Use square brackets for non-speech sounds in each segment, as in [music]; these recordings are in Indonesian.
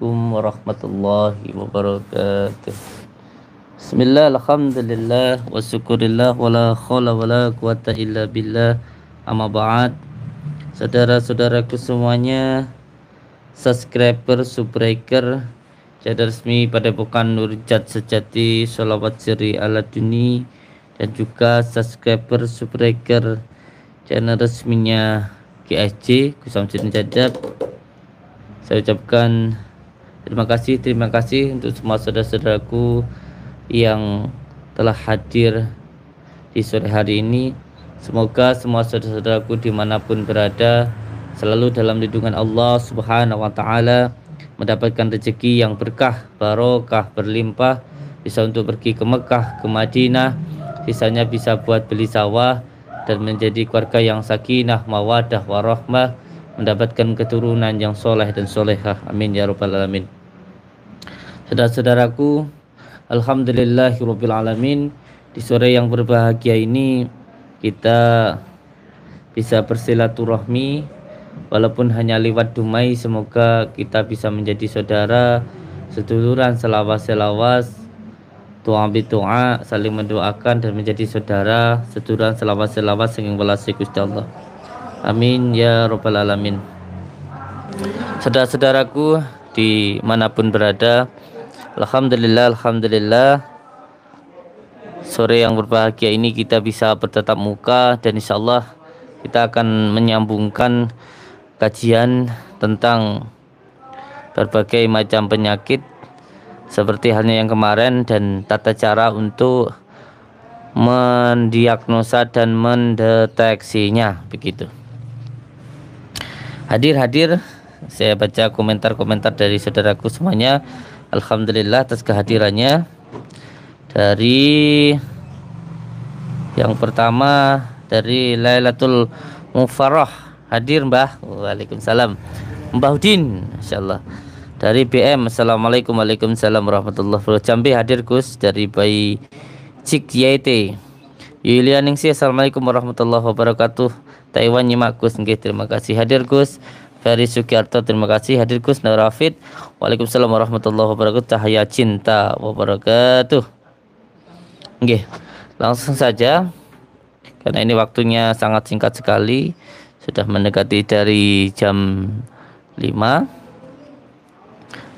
عليكم ورحمة الله وبركاته بسم الله الحمد لله وشكر الله ولا خول ولا قوة إلا بالله amma ba'ad saudara-saudaraku semuanya subscriber, subbreaker jadah resmi pada bukan nurjat sejati Salawat siri ala duni dan juga subscriber, subbreaker channel resminya GSC Kusam Jadat saya ucapkan Terima kasih, terima kasih untuk semua saudara-saudaraku yang telah hadir di sore hari ini. Semoga semua saudara-saudaraku dimanapun berada selalu dalam lindungan Allah Subhanahu wa taala, mendapatkan rezeki yang berkah, barokah, berlimpah, bisa untuk pergi ke Mekah, ke Madinah, sisanya bisa buat beli sawah dan menjadi keluarga yang sakinah, mawadah, warahmah mendapatkan keturunan yang soleh dan solehah. Amin ya rabbal alamin. Saudara-saudaraku, alhamdulillahirabbil alamin. Di sore yang berbahagia ini kita bisa bersilaturahmi walaupun hanya lewat dumai semoga kita bisa menjadi saudara seduluran selawas-selawas doa doa saling mendoakan dan menjadi saudara seduluran selawas-selawas sehingga belas Gusti Allah. Amin ya robbal alamin. Saudara-saudaraku dimanapun berada, alhamdulillah, alhamdulillah. Sore yang berbahagia ini kita bisa bertatap muka dan insya Allah kita akan menyambungkan kajian tentang berbagai macam penyakit seperti halnya yang kemarin dan tata cara untuk mendiagnosa dan mendeteksinya begitu. Hadir-hadir saya baca komentar-komentar dari saudaraku semuanya. Alhamdulillah atas kehadirannya. Dari yang pertama dari Lailatul Mufarrah hadir Mbah. Waalaikumsalam. Mbah Udin, insyaallah. Dari BM, Assalamualaikum Waalaikumsalam warahmatullahi wabarakatuh. Jambi hadir Gus dari Bayi Cik Yaiti Yulianingsi, Assalamualaikum warahmatullahi wabarakatuh. Taiwan nyimak Gus nggih terima kasih hadir Gus Ferry Sukiarto terima kasih hadir Gus Nurafid Waalaikumsalam warahmatullahi wabarakatuh cahaya cinta wabarakatuh Nggih langsung saja karena ini waktunya sangat singkat sekali sudah mendekati dari jam 5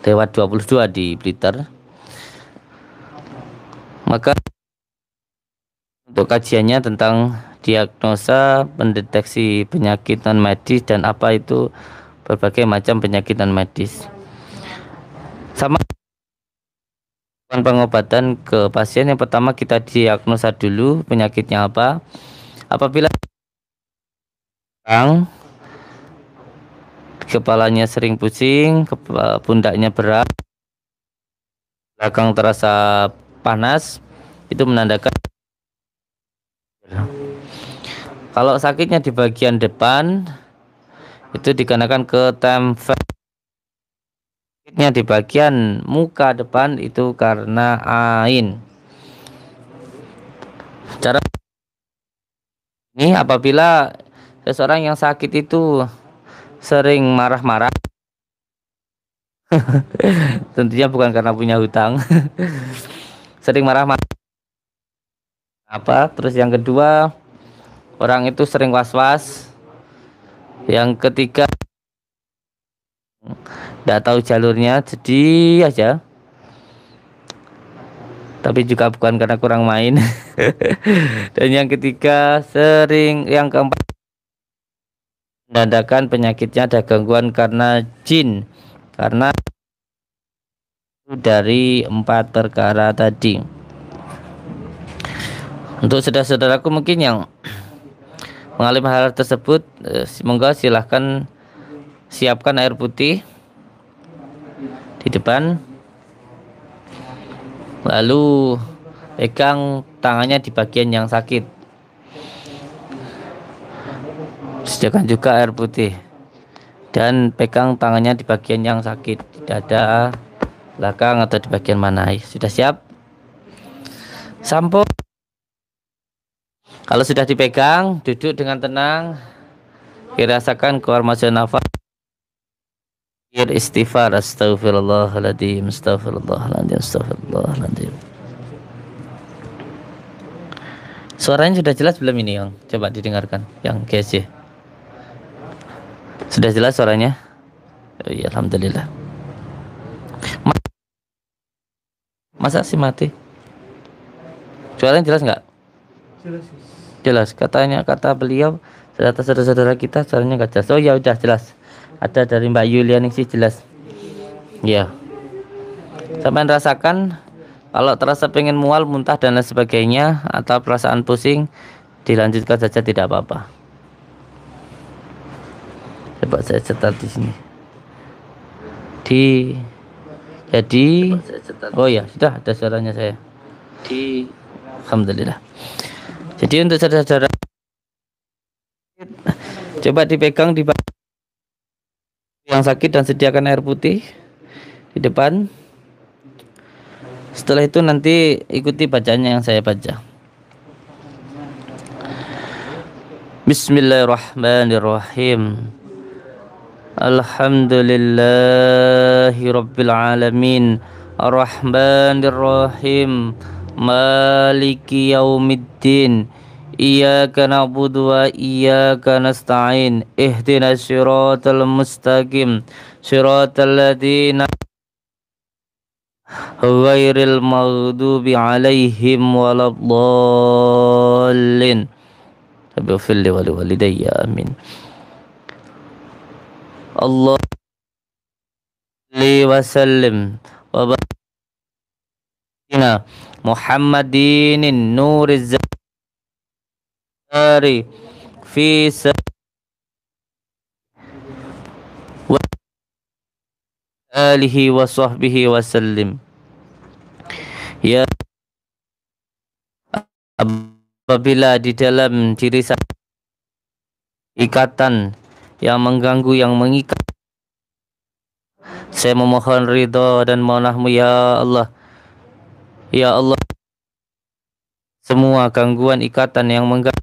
lewat 22 di Blitar maka untuk kajiannya tentang diagnosa, pendeteksi penyakit non medis dan apa itu berbagai macam penyakit non medis. Sama pengobatan ke pasien yang pertama kita diagnosa dulu penyakitnya apa. Apabila orang kepalanya sering pusing, pundaknya berat, belakang terasa panas, itu menandakan kalau sakitnya di bagian depan itu dikenakan ke tempat sakitnya di bagian muka depan itu karena ain. Cara ini apabila seseorang yang sakit itu sering marah-marah [laughs] tentunya bukan karena punya hutang [laughs] sering marah-marah apa terus yang kedua orang itu sering was-was yang ketiga tidak tahu jalurnya jadi aja tapi juga bukan karena kurang main [laughs] dan yang ketiga sering yang keempat menandakan penyakitnya ada gangguan karena jin karena dari empat perkara tadi untuk saudara-saudaraku mungkin yang mengalami hal tersebut eh, monggo silahkan siapkan air putih di depan lalu pegang tangannya di bagian yang sakit sediakan juga air putih dan pegang tangannya di bagian yang sakit di dada belakang atau di bagian mana sudah siap sampo kalau sudah dipegang, duduk dengan tenang. Dirasakan keluar masuk nafas. Istighfar, astagfirullahaladzim, astagfirullahaladzim, astagfirullahaladzim. Suaranya sudah jelas belum ini, yang Coba didengarkan, yang GSJ. Sudah jelas suaranya? Oh, iya, alhamdulillah. Masa sih mati? Suaranya jelas nggak? Jelas jelas katanya kata beliau ternyata saudara-saudara kita caranya nggak jelas oh ya udah jelas ada dari Mbak Yulianing sih jelas ya sampai rasakan kalau terasa pengen mual muntah dan lain sebagainya atau perasaan pusing dilanjutkan saja tidak apa-apa coba saya cetak di sini di jadi oh ya sudah ada suaranya saya di Alhamdulillah jadi untuk saudara-saudara coba dipegang di yang sakit dan sediakan air putih di depan. Setelah itu nanti ikuti bacanya yang saya baca. Bismillahirrahmanirrahim. Alhamdulillahi rabbil alamin. ar maliki yaumiddin Iyyaka na'budu wa iyyaka nasta'in Ihdina syiratal mustaqim Syiratal ladina Ghairil maghdubi alaihim waladhalin Rabbighfirli wa liwalidayya amin Allah li wa sallim wa barakina Muhammadinin nuriz zari fi alihi wa sahbihi wa sallim ya apabila di dalam diri saya ikatan yang mengganggu yang mengikat saya memohon ridho dan maunahmu ya Allah Ya Allah, semua gangguan ikatan yang mengganggu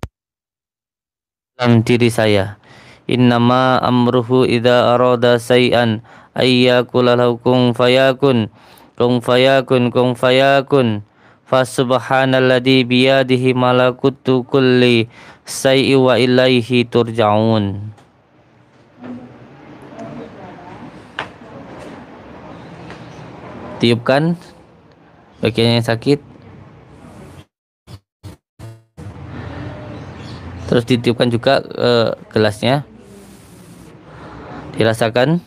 dalam diri saya. Innama amruhu idza arada say'an ayyakulalahu fayakun kung fayakun kung fayakun fasubhanalladzi biyadihi malakutu kulli sayi wa ilaihi turja'un. Tiupkan bagian yang sakit terus ditiupkan juga ke eh, gelasnya dirasakan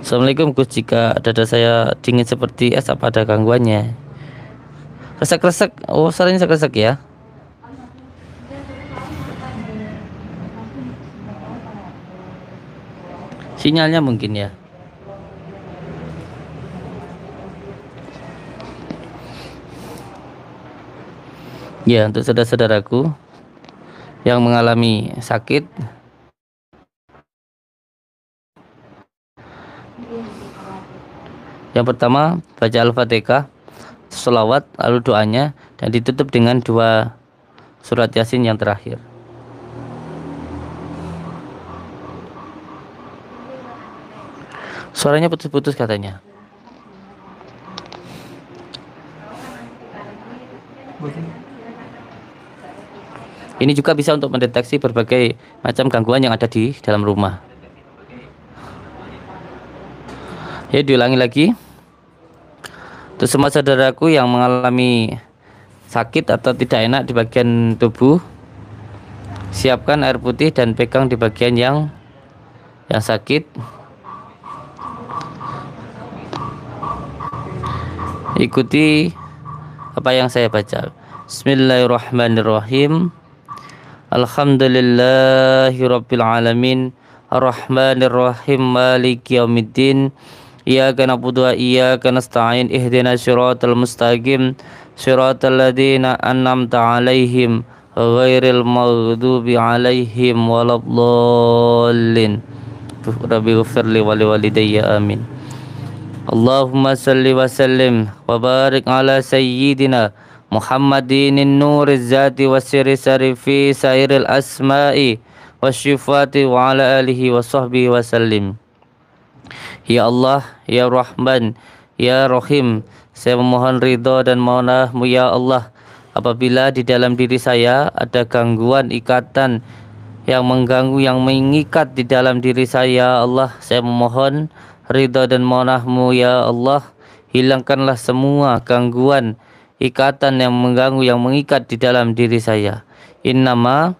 Assalamualaikum Gus jika dada saya dingin seperti es apa ada gangguannya resek-resek oh resek-resek ya sinyalnya mungkin ya Ya, untuk saudara-saudaraku yang mengalami sakit Yang pertama, baca Al-Fatihah, selawat, lalu doanya, dan ditutup dengan dua surat Yasin yang terakhir. Suaranya putus-putus katanya. Boleh. Ini juga bisa untuk mendeteksi berbagai macam gangguan yang ada di dalam rumah. Ya, diulangi lagi. Untuk semua saudaraku yang mengalami sakit atau tidak enak di bagian tubuh, siapkan air putih dan pegang di bagian yang yang sakit. Ikuti apa yang saya baca. Bismillahirrahmanirrahim. الحمد لله رب العالمين الرحمن الرحيم مالك يوم الدين إياك نعبد وإياك نستعين اهدنا الصراط المستقيم صراط الذين أنعمت عليهم غير المغضوب عليهم ولا الضالين ربي اغفر لي ولوالدي آمين اللهم صل وسلم وبارك على سيدنا Muhammadinin nuriz zati wasiri sarifi sairil asma'i wasyifati wa ala alihi wa sahbihi wa sallim. Ya Allah, Ya Rahman, Ya Rahim, saya memohon ridho dan maunahmu Ya Allah, apabila di dalam diri saya ada gangguan ikatan yang mengganggu, yang mengikat di dalam diri saya ya Allah, saya memohon ridho dan maunahmu Ya Allah, hilangkanlah semua gangguan ikatan yang mengganggu yang mengikat di dalam diri saya innama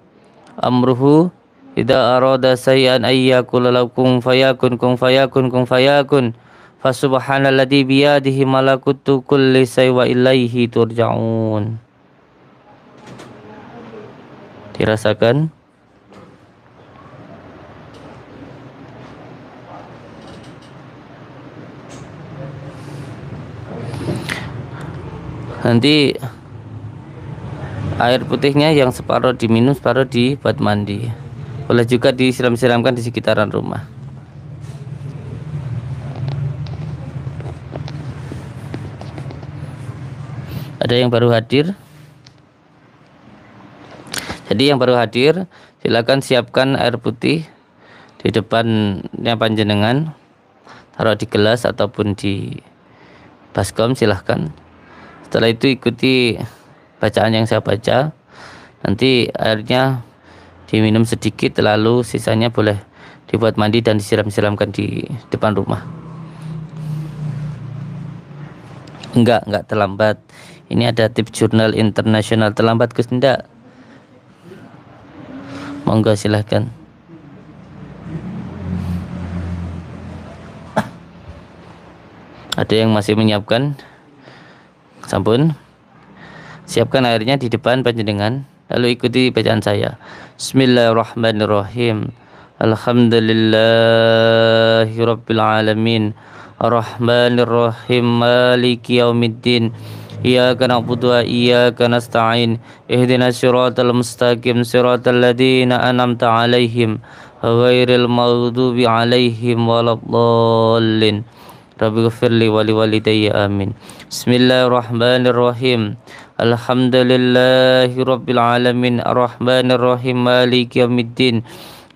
amruhu idza arada sayyan ayyakul lakum fayakun kun fayakun kun fayakun fasubhanalladzi biyadihi malakutu kulli sayyi wa ilaihi turja'un dirasakan nanti air putihnya yang separuh diminum separuh dibuat mandi boleh juga disiram-siramkan di sekitaran rumah ada yang baru hadir jadi yang baru hadir silakan siapkan air putih di depannya panjenengan taruh di gelas ataupun di baskom silahkan setelah itu ikuti bacaan yang saya baca. Nanti airnya diminum sedikit lalu sisanya boleh dibuat mandi dan disiram-siramkan di depan rumah. Enggak, enggak terlambat. Ini ada tip jurnal internasional terlambat Gus tidak? Monggo silahkan. Ada yang masih menyiapkan? sampun siapkan airnya di depan panjenengan lalu ikuti bacaan saya Bismillahirrahmanirrahim Alhamdulillahirrabbilalamin Ar-Rahmanirrahim Maliki yaumiddin Iyaka na'budu wa iyaka nasta'in Ihdina المستقيم mustaqim الذين ladina anamta alaihim Ghairil maghdubi alaihim الضالين رب اغفر لي ولوالدي آمين بسم الله الرحمن الرحيم الحمد لله رب العالمين الرحمن الرحيم مالك يوم الدين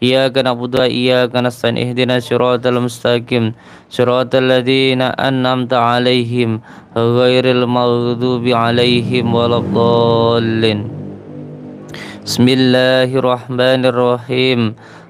إياك نعبد وإياك نستعين اهدنا صراط المستقيم صراط الذين أنعمت عليهم غير المغضوب عليهم ولا الضالين بسم الله الرحمن الرحيم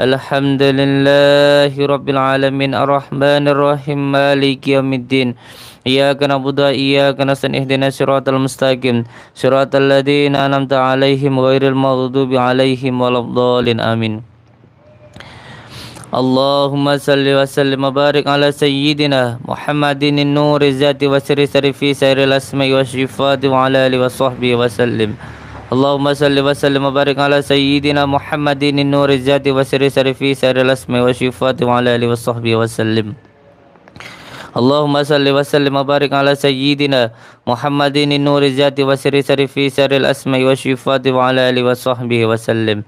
الحمد لله رب العالمين الرحمن الرحيم مالك يوم الدين إياك نعبد وإياك نستعين اهدنا الصراط المستقيم صراط الذين أنعمت عليهم غير المغضوب عليهم ولا الضالين آمين اللهم صل وسلم وبارك على سيدنا محمد النور الذاتي وسر سر في سير الأسماء والصفات وعلى آله وصحبه وسلم اللهم صل وسلم وبارك على سيدنا محمد النور الزاد وسر في سر الاسم والشفاء وعلى اله وصحبه وسلم اللهم صل وسلم وبارك على سيدنا محمد النور الزاد وسر في سر الاسم والشفاء وعلى اله وصحبه وسلم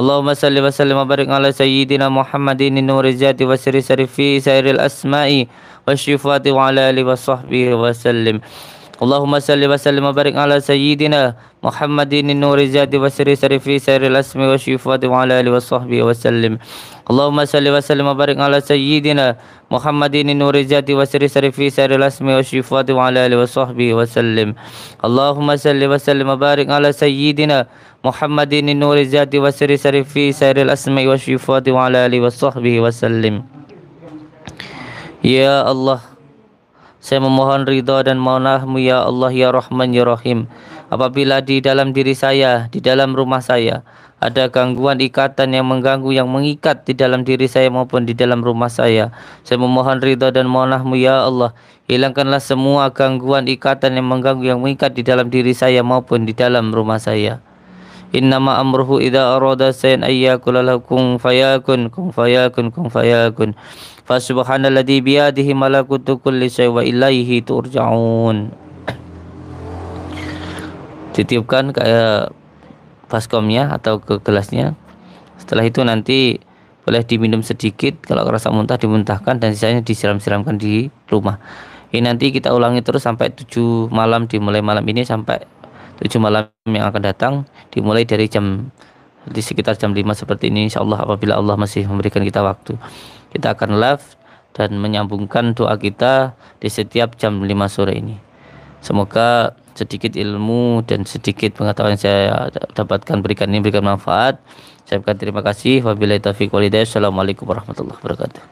اللهم صل وسلم وبارك على سيدنا محمد النور الزاد وسر في سر الاسماء والشفاء وعلى اله وصحبه وسلم اللهم صل وسلم وبارك على سيدنا محمد النور الذات وسر سر في سر الاسم والشفاء وعلى اله وصحبه وسلم اللهم صل وسلم وبارك على سيدنا محمد النور الذات وسر سر في سر الاسم والشفاء وعلى اله وصحبه وسلم اللهم صل وسلم وبارك على سيدنا محمد النور الذات وسر سر في سر الاسم والشفاء وعلى اله وصحبه وسلم يا الله Saya memohon ridho dan maunahmu ya Allah ya Rahman ya Rahim. Apabila di dalam diri saya, di dalam rumah saya, ada gangguan ikatan yang mengganggu yang mengikat di dalam diri saya maupun di dalam rumah saya. Saya memohon ridho dan maunahmu ya Allah. Hilangkanlah semua gangguan ikatan yang mengganggu yang mengikat di dalam diri saya maupun di dalam rumah saya innama amruhu idza arada sayan ayyakul lakum fayakun kum fayakun kum fayakun fa subhanalladzi biyadihi malakutu kulli syai wa ilaihi turja'un titipkan ke paskomnya eh, atau ke gelasnya setelah itu nanti boleh diminum sedikit kalau rasa muntah dimuntahkan dan sisanya disiram-siramkan di rumah ini nanti kita ulangi terus sampai 7 malam dimulai malam ini sampai tujuh malam yang akan datang dimulai dari jam di sekitar jam 5 seperti ini insya Allah apabila Allah masih memberikan kita waktu kita akan live dan menyambungkan doa kita di setiap jam 5 sore ini semoga sedikit ilmu dan sedikit pengetahuan yang saya dapatkan berikan ini berikan manfaat saya berikan terima kasih wabillahi taufiq walhidayah assalamualaikum warahmatullahi wabarakatuh